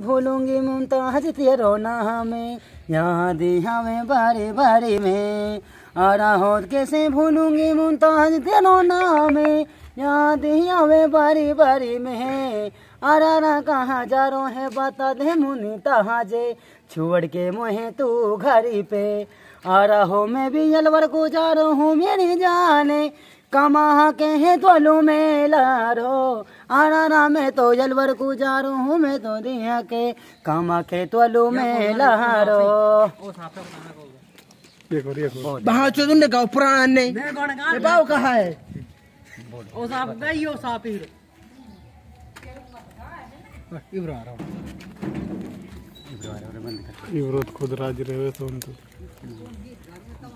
भूलूंगी मुमताज तेरो रोना हमें यहाँ दी हमें बारी बारी में आरा हो कैसे भूलूंगी मुमताज तेरो रोना हमें यहाँ दी हमें बारी बारी में आरा ना कहाँ रो है बता दे मुनि जे छुड़ के मुहे तू घर पे आरा हो मैं भी अलवर को जा रहा हूँ मेरी जाने कमा के हैं त्वलु में लारो आना मैं तो जलवर गुजारो हूँ मैं तो दिया के कमा के त्वलु में लारो देखो देखो बाहर चो पुराना नहीं गाँव कहाँ है ओ साहब गई ओ साहब इब्रो आ रहा हूँ इब्रो खुद राज रहे तो